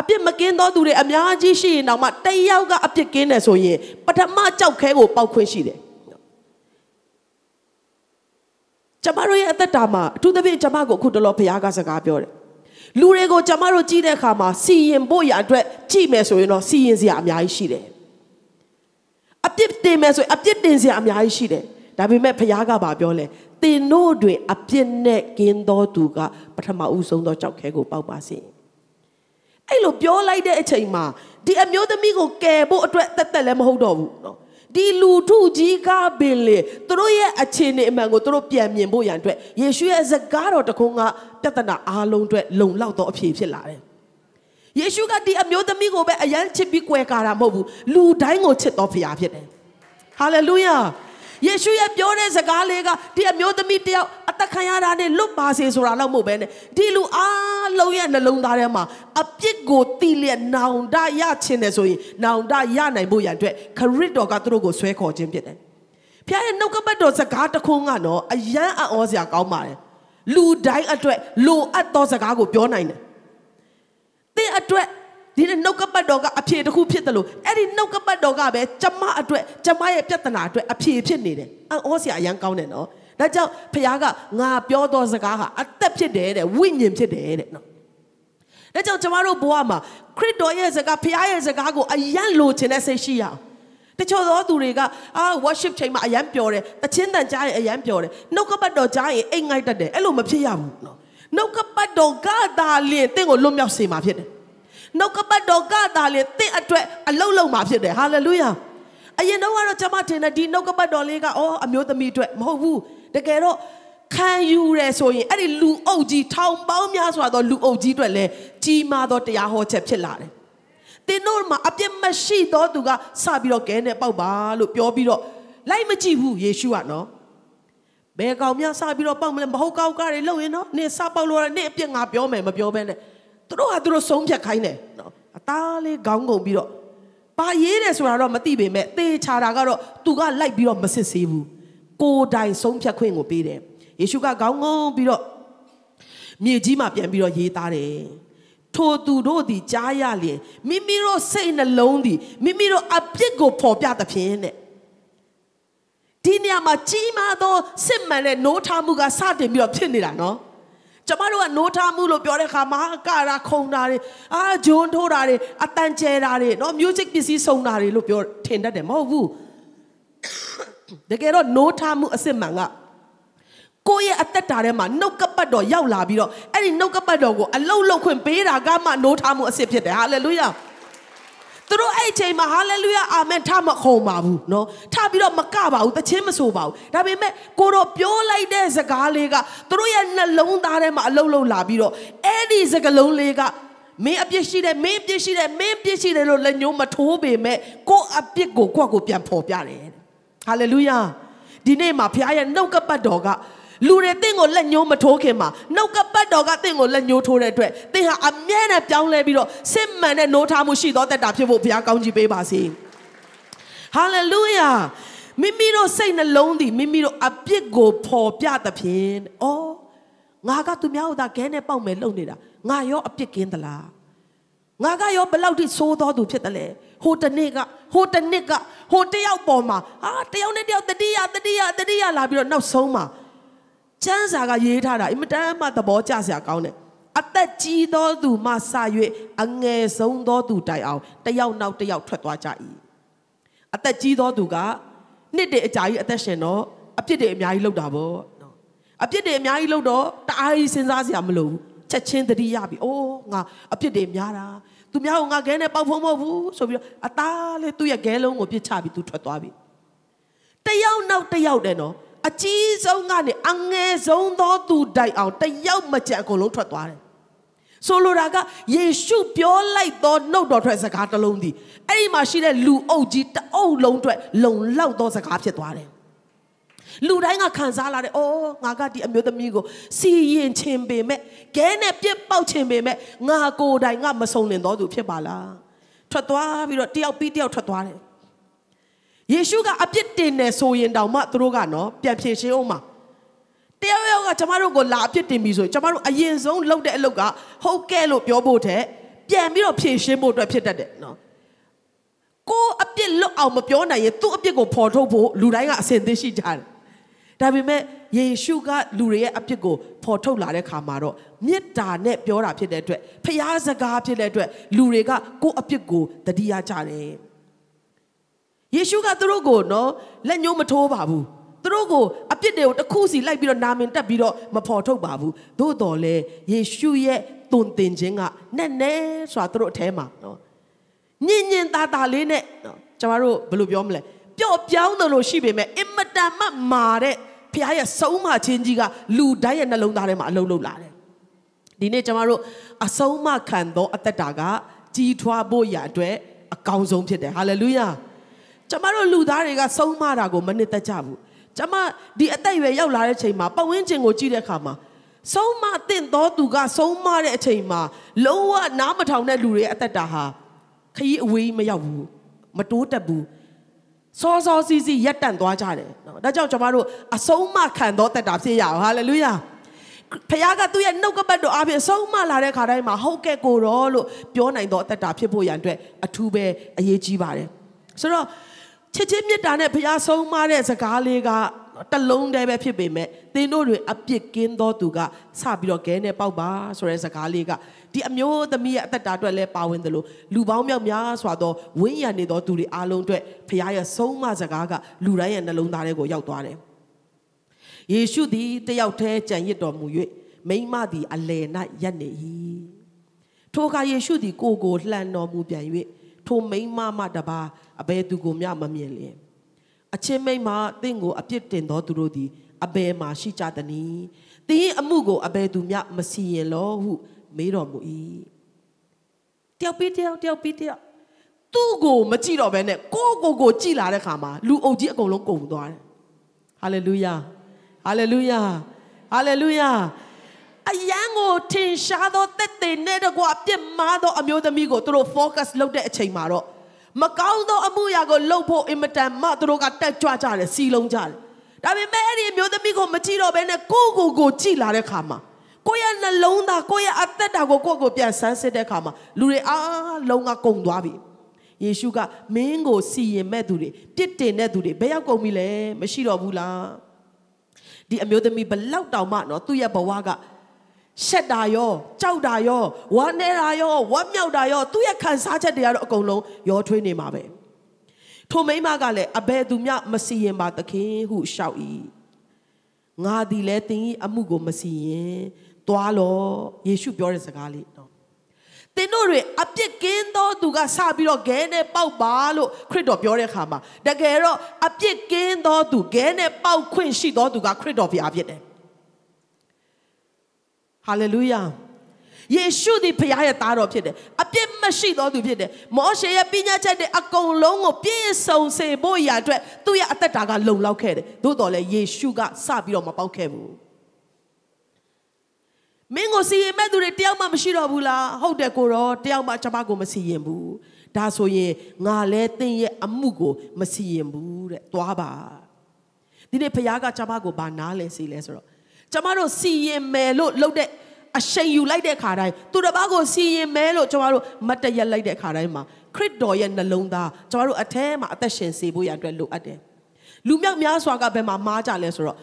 အပြစ်မကင်းသောသူတွေအများကြီးရှိရင်တောင်မှတယောက်ကအပြစ်ကင်းတယ်ဆိုရင်ပထမကြောက်ခဲကိုပောက်ခွင့်ရှိတယ်။ကျမတို့ရဲ့အသက်တာမှာအထူးသဖြင့်ကျမကိုအခုတလောဘုရားကစကားပြောတယ်လူတွေကိုကျမတို့ကြည့်တဲ့အခါမှာစီရင်ဖို့ရအတွက်ကြည့်မယ်ဆိုရင်တော့စီရင်စရာအများကြီးရှိတယ်အပြစ်တင်မယ်ဆိုရင်အပြစ်တင်စရာအများကြီးရှိတယ်ဒါပေမဲ့ဘုရားကဘာပြောလဲသင်တို့တွင်အပြစ်နဲ့ကင်းသောသူကပထမဦးဆုံးသောကြောက်ခဲကိုပေါက်ပါစေအဲ့လိုပြောလိုက်တဲ့အချိန်မှာဒီအမျိုးသမီးကိုကယ်ဖို့အတွက်တက်တက်လည်းမဟုတ်တော့ဘူးเนาะဒီလူထုကြီးကပင်လေသူတို့ရဲ့အခြေအနေအမှန်ကိုသူတို့ပြန်မြင်ဖို့ရန်အတွက်ယေရှုရဲ့စကားတော်တခုကပြဿနာအားလုံးအတွက်လုံလောက်သောအဖြေဖြစ်လာတယ်။ယေရှုကဒီအမျိုးသမီးကိုပဲအယမ်းချစ်ပြီးကြွယ်ကာတာမဟုတ်ဘူးလူတိုင်းကိုချစ်တော်ဖရာဖြစ်တယ်။ဟာလေလုယာ။ယေရှုရဲ့ပြောတဲ့စကားလေးကဒီအမျိုးသမီးတယောက်အသက်ခံရတာနဲ့လွတ်ပါစေဆိုတာတော့မဟုတ်ပဲနဲ့ဒီလူအားလုံးရဲ့နှလုံးသားထဲမှာအပြစ်ကိုတိလျက်နောင်တရခြင်းတယ်ဆိုရင်နောင်တရနိုင်ဖို့ရန်အတွက်ခရစ်တော်ကသူတို့ကိုဆွဲခေါ်ခြင်းဖြစ်တယ်။ဖခင်ရဲ့နှုတ်ကပတ်တော်စကားတစ်ခုကတော့အယံအံ့ဩစရာကောင်းပါတယ်။လူတိုင်းအတွက်လိုအပ်သောစကားကိုပြောနိုင်တယ်။သင်အတွက်ဒီနှုတ်ကပတ်တော်ကအဖြေတစ်ခုဖြစ်တယ်လို့အဲ့ဒီနှုတ်ကပတ်တော်ကပဲကျမအတွက်ကျမရဲ့ပြဿနာအတွက်အဖြေဖြစ်နေတယ်အံ့ဩစရာအရန်ကောင်းတယ်နော်ဒါကြောင့်ဖခင်ကငါပြောသောစကားဟာအသက်ဖြစ်တယ်တဲ့ဝိညာဉ်ဖြစ်တယ်တဲ့နော်ဒါကြောင့်ကျမတို့ဘဝမှာခရစ်တော်ရဲ့စကားဖခင်ရဲ့စကားကိုအယံလိုချင်တဲ့စိတ်ရှိရအောင်တချို့သောသူတွေကအာ worship ချိန်မှာအယံပျော်တယ်တချင်းတန်ကြားရင်အယံပျော်တယ်နှုတ်ကပတ်တော်ကြားရင်အိတ်ငိုက်တတ်တယ်အဲ့လိုမဖြစ်ရဘူးနော်နှုတ်ကပတ်တော်ကသာလျင်တင့်ကိုလွတ်မြောက်စေမှာဖြစ်တယ်နှုတ်ကပတ်တော်ကသာလေတင့်အတွက်အလုံးလုံးမှာဖြစ်တယ်ဟာလေလုယာအရင်တော့ကတော့ကျွန်မထင်တယ်ဒီနှုတ်ကပတ်တော်လေးကအော်အမျိုးသမီးအတွက်မဟုတ်ဘူးတကယ်တော့ခံယူရဲဆိုရင်အဲ့ဒီလူအုပ်ကြီးထောင်ပေါင်းများစွာသောလူအုပ်ကြီးတွေလည်းကြီးမားသောတရားဟောချက်ဖြစ်လာတယ်။သင်တို့မှာအပြစ်မရှိသောသူကစပြီးတော့ကဲနဲ့ပေါက်ပါလို့ပြောပြီးတော့လိုက်မကြည့်ဘူးယေရှုကနော်။ဘယ်ကောင်များစပြီးတော့ပေါက်မလဲမဟုတ်ကောက်ကားတွေလှုပ်ရင်နော်။နင်စပေါက်လို့ရနင်အပြစ်ငါပြောမယ်မပြောဘဲနဲ့။သူတို့ကသူတို့ဆုံးဖြတ်ခိုင်းတယ်နော်အသားလေးခေါင်းကုန်ပြီးတော့ဘာရေးတယ်ဆိုတာတော့မသိပေမဲ့သေချာတာကတော့သူကလိုက်ပြီးတော့မစစ်ဆေးဘူးကိုယ်တိုင်ဆုံးဖြတ်ခွင့်ကိုပေးတယ်ယေရှုကခေါင်းငုံပြီးတော့မြေကြီးမှာပြန်ပြီးတော့ရေးသားတယ်ထိုသူတို့သည်ကြားရလျင်မိမိတို့စိတ်နှလုံးသည်မိမိတို့အပြစ်ကိုဖော်ပြသဖြင့်တဲ့ဒီနေရာမှာကြီးမားသောစစ်မှန်တဲ့노ထားမှုကစတင်ပြီးတော့ဖြစ်နေတာနော်။ကျမတို့က노ထားမှုလို့ပြောတဲ့အခါမှာကရာခုံတာတွေအာဂျွန်းထိုးတာတွေအတန်ကျဲတာတွေနော် music ပစ္စည်းစုံတာတွေလို့ပြောထင်တတ်တယ်မဟုတ်ဘူးတကယ်တော့노ထားမှုအစစ်မှန်ကကိုယ့်ရဲ့အသက်တာထဲမှာနှုတ်ကပတ်တော်ရောက်လာပြီးတော့အဲ့ဒီနှုတ်ကပတ်တော်ကိုအလုံးလုံးခွင့်ပေးတာကမှ노ထားမှုအစစ်ဖြစ်တယ်ဟာလေလုယားသူတို့အဲ့ချိန်မှာဟာလေလုယာအာမင်ထမခုံပါဘူးနော်ထပြီးတော့မကပါဘူးတခြင်းမဆိုပါဘူးဒါပေမဲ့ကိုတော့ပြောလိုက်တဲ့စကားလေးကသူတို့ရဲ့နှလုံးသားထဲမှာအလုံးလုံးလာပြီးတော့အဲ့ဒီစကားလုံးလေးကမင်းအပြစ်ရှိတယ်မင်းအပြစ်ရှိတယ်မင်းအပြစ်ရှိတယ်လို့လက်ညှိုးမထိုးပေမဲ့ကိုအပြစ်ကိုကိုယ့်ကိုပြန်ဖော်ပြတယ်ဟာလေလုယာဒီနေ့မှာဘုရားရဲ့နှုတ်ကပတ်တော်ကလူတွေတင့်ကိုလက်ညှိုးမထိုးခင်မှာနှုတ်ကပတ်တော်ကတင့်ကိုလက်ညှိုးထိုးတဲ့အတွက်တင့်ဟာအမြဲတမ်းပြောင်းလဲပြီးတော့စစ်မှန်တဲ့노ထားမှုရှိသောတက်တာဖြစ်ဖို့ဘုရားကောင်းချီးပေးပါစေ။ဟာလေလုယာမိမိတို့စိတ်နှလုံးသည်မိမိတို့အပြစ်ကိုပေါ်ပြသဖြင့်အော်ငါကသူများတို့ဒါခဲနဲ့ပေါက်မယ်လုပ်နေတာငါရောအပြစ်ကင်းသလား။ငါကရောဘလောက်ထိဆိုးတော်သူဖြစ်တယ်လဲဟိုတနေ့ကဟိုတနေ့ကဟိုတယောက်ပေါ်မှာဟာတယောက်နဲ့တယောက်တတိယတတိယတတိယလာပြီးတော့နောက်ဆုံးမှာကျမ်းစာကရေးထားတာအင်မတန်မှသဘောကျစရာကောင်းတယ်အသက်ကြီးသောသူမှစ၍အငယ်ဆုံးသောသူတိုင်အောင်တယောက်နောက်တယောက်ထွက်သွားကြ၏အသက်ကြီးသောသူကနှစ်တည်းအကြာကြီးအသက်ရှင်တော့အပြစ်တွေအများကြီးလောက်တာပေါ့နော်အပြစ်တွေအများကြီးလောက်တော့တအားကြီးစဉ်းစားစရာမလိုဘူးချက်ချင်းတတိရပြီ။အိုးငါအပြစ်တွေများတာ။သူများကငါခဲနဲ့ပေါက်ဖုံးမဟုတ်ဘူးဆိုပြီးတော့အသားလေးသူ့ရဲ့ခဲလုံးကိုပြစ်ချပြီးသူထွက်သွားပြီ။တယောက်နောက်တယောက်တယ်နော်။အကြီးဆုံးကနေအငယ်ဆုံးသောသူတိုင်အောင်တယောက်မကြံအကုန်လုံးထွက်သွားတယ်ဆိုလိုတာကယေရှုပြောလိုက်သောနှုတ်တော်ထွက်စကားတစ်လုံးသည်အဲ့ဒီမှာရှိတဲ့လူအုပ်ကြီးတအုပ်လုံးအတွက်လုံလောက်သောစကားဖြစ်သွားတယ်လူတိုင်းကခံစားလာတယ်။အော်ငါကဒီအမျိုးသမီးကိုစီရင်ခြင်းပေမဲ့၊ကဲနဲ့ပြစ်ပေါက်ခြင်းပေမဲ့ငါကိုယ်တိုင်ကမစုံလင်တော်သူဖြစ်ပါလား။ထွက်သွားပြီးတော့တယောက်ပြီးတယောက်ထွက်သွားတယ်။ယေရှုကအပြစ်တင်တယ်ဆိုရင်တောင်မှသူတို့ကနော် ပြန်ဖြေရှင်းအောင်မှာတရားရောကကျမတို့ကိုလာအပြစ်တင်ပြီဆိုရင်ကျမတို့အရင်ဆုံးလုပ်တဲ့အလုပ်ကဟုတ်ကဲ့လို့ပြောဖို့တဲ့ပြန်ပြီးတော့ဖြေရှင်းဖို့အတွက်ဖြစ်တတ်တယ်နော်ကိုအပြစ်လွတ်အောင်မပြောနိုင်ရင်သူ့အပြစ်ကို ဖော်ထုတ်ဖို့လူတိုင်းကအဆင်သင့်ရှိကြတယ်ဒါပေမဲ့ယေရှုကလူတွေရဲ့အပြစ်ကိုဖော်ထုတ်လာတဲ့ခါမှာတော့မေတ္တာနဲ့ပြောတာဖြစ်တဲ့အတွက်ဖျားစကားဖြစ်တဲ့အတွက်လူတွေကကိုယ့်အပြစ်ကိုတတိယကြတယ်ယေရှုကသူတို့ကိုနော်လက်ညှိုးမထိုးပါဘူးသူတို့ကိုအပြစ်တွေကိုတစ်ခုစီလိုက်ပြီးတော့နာမင်တက်ပြီးတော့မဖော်ထုတ်ပါဘူးသို့တော်လဲယေရှုရဲ့တုန်တင်ခြင်းကနဲ့နဲ့ဆိုတာသူတို့အแทမှာနော်ညင်ညင်သာသာလေးနဲ့နော်ကျမတို့ဘယ်လိုပြောမလဲပျော့ပြောင်းတယ်လို့ရှိပေမဲ့အင်မတန်မှမာတဲ့ဖခင်ရဲ့ဆုံးမခြင်းကြီးကလူတိုင်းရဲ့နှလုံးသားထဲမှာအလုံးလုံးလာတယ်ဒီနေ့ကျမတို့အဆုံးမခံသောအသက်တာကကြီးထွားဖို့ရအတွက်အကောင်းဆုံးဖြစ်တယ်ဟာလေလုယားကျမတို့လူသားတွေကဆုံးမတာကိုမနစ်သက်ကြဘူးကျမဒီအသက်အရွယ်ရောက်လာတဲ့ချိန်မှာပဝင်းကျင်ကိုကြည့်တဲ့အခါမှာဆုံးမတင့်တော်သူကဆုံးမတဲ့အချိန်မှာလုံးဝနားမထောင်တဲ့လူတွေအသက်တာဟာခရီးအဝေးမရောက်ဘူးမတိုးတက်ဘူးစောစောစီးစီးရက်တန့်သွားကြတယ်နော်ဒါကြောင့်ကျွန်တော်တို့အဆုံးမခံတော့တက်တာဖြစ်ရအောင်ဟာလေလုယာဖခင်ကသူ့ရဲ့နှုတ်ကပတ်တော်အပြင်ဆုံးမလာတဲ့ခါတိုင်းမှာဟုတ်ကဲ့ကိုရောလို့ပြောနိုင်တော့တက်တာဖြစ်ဖို့ရန်အတွက်အထူးပဲအရေးကြီးပါတယ်ဆိုတော့ချစ်ချင်းမေတ္တာနဲ့ဘုရားဆုံးမတဲ့စကားလေးကတလုံးတည်းပဲဖြစ်ပေမဲ့သင်တို့တွေအပြစ်ကင်းသောသူကစပြီးတော့ဂဲနဲ့ပေါက်ပါဆိုတဲ့စကားလေးကဒီအမျိုးသမီးရဲ့အသက်တာအတွက်လည်းပါဝင်တယ်လို့လူပေါင်းမြောက်များစွာသောဝိညာဉ်နေသောသူတွေအားလုံးအတွက်ဘုရားရဲ့ဆုံးမစကားကလူတိုင်းရဲ့နှလုံးသားထဲကိုရောက်သွားတယ်။ယေရှုသည်တယောက်တည်းကြံရစ်တော်မူ၍မိမသည်အလယ်၌ရပ်နေ၏။ထိုအခါယေရှုသည်ကိုကိုလှန်တော်မူပြန်၍ထိုမိမမတပါအဘယ်သူကိုမျှမမြင်လျင်အချင်းမိမတင့်ကိုအပြစ်တင်သောသူတို့သည်အဘယ်မှာရှိကြသနည်းတင်းအမှုကိုအဘယ်သူမျှမစီရင်လောဟုမေးတော်မူ၏တယောက်ပြီးတယောက်တယောက်ပြီးတယောက်သူ့ကိုမကြည့်တော့ဘဲနဲ့ကိုကိုကို ကြည့်လာတဲ့ခါမှာလူအုပ်ကြီးအကုန်လုံးကုန်သွားတယ်ဟာလေလုယာဟာလေလုယာဟာလေလုယာအယံကိုထင်ရှားသောတက်တဲ့နဲ့တကွအပြစ်မှားသောအမျိုးသမီးကိုသူတို့ focus လုပ်တဲ့အချိန်မှာတော့မကောင်းသောအမှုရာကိုလှုပ်ဖို့အင်မတန်မှသူတို့ကတက်ကြွကြတယ်စီလုံးကြတယ်ဒါပေမဲ့အဲ့ဒီအမျိုးသမီးကိုမကြည့်တော့ဘဲနဲ့ကိုကိုကိုကြည့်လာတဲ့ခါမှာကိုယ့်ရဲ့နှလုံးသားကိုယ့်ရဲ့အသက်တာကိုကိုကိုပြန်ဆန်းစစ်တဲ့ခါမှာလူတွေအားလုံးကကုန်သွားပြီယေရှုကမင်းကိုစီရင်မဲ့သူတွေပြစ်တင်တဲ့သူတွေဘယ်ရောက်ကုန်ပြီလဲမရှိတော့ဘူးလားဒီအမျိုးသမီးဘလောက်တောင်မှနော်သူ့ရဲ့ဘဝကရှက်တာရောကြောက်တာရောဝမ်းနည်းတာရောဝမ်းမြောက်တာရောသူ့ရဲ့ခံစားချက်တွေကတော့အကုန်လုံးရောထွေးနေမှာပဲထိုမိမကလည်းအဘယ်သူမျှမစီရင်ပါသခင်ဟုရှောက်၏ငါသည်လည်းသင်၏အမှုကိုမစီရင်သွားလောယေရှု ပြောတဲ့စကားလေးနော်သင်တို့တွေအပြစ်ကင်းသောသူကစပြီးတော့ဂဲနဲ့ပေါက်ပါလို့ခရစ်တော်ပြောတဲ့အခါမှာတကယ်တော့အပြစ်ကင်းသောသူဂဲနဲ့ပေါက်ခွင့်ရှိသောသူကခရစ်တော်ဖျားဖြစ်တယ်ဟာလေလုယာယေရှုသည်ဘုရားရဲ့သားတော်ဖြစ်တယ်အပြစ်မရှိသောသူဖြစ်တယ်မောရှေရဲ့ပညာချက်တွေအကုန်လုံးကိုပြည့်စုံစေဖို့ရာအတွက်သူ့ရဲ့အသက်တာကလုံလောက်ခဲ့တယ်သို့တော်လည်းယေရှုကစပြီးတော့မပေါက်ခဲ့ဘူးမင်းကိုစီရင်မဲ့သူတွေတယောက်မှမရှိတော့ဘူးလားဟုတ်တယ်ကိုရောတယောက်မှကျွန်မကိုမစီရင်ဘူးဒါဆိုရင်ငါလဲသင်ရဲ့အမှုကိုမစီရင်ဘူးတဲ့သွားပါဒီနေ့ဘုရားကကျွန်မကိုဗာနားလဲစီလဲဆိုတော့ကျမတို့စီရင်မယ်လို့လုပ်တဲ့အရှိန်ယူလိုက်တဲ့ခါတိုင်းသူတစ်ပါးကိုစီရင်မယ်လို့ကျမတို့မတရက်လိုက်တဲ့ခါတိုင်းမှာခရစ်တော်ရဲ့နှလုံးသားကျမတို့အထဲမှာအသက်ရှင်စေဖို့ရအတွက်လိုအပ်တယ်လူမြောက်များစွာကဘယ်မှာမားကြလဲဆိုတော့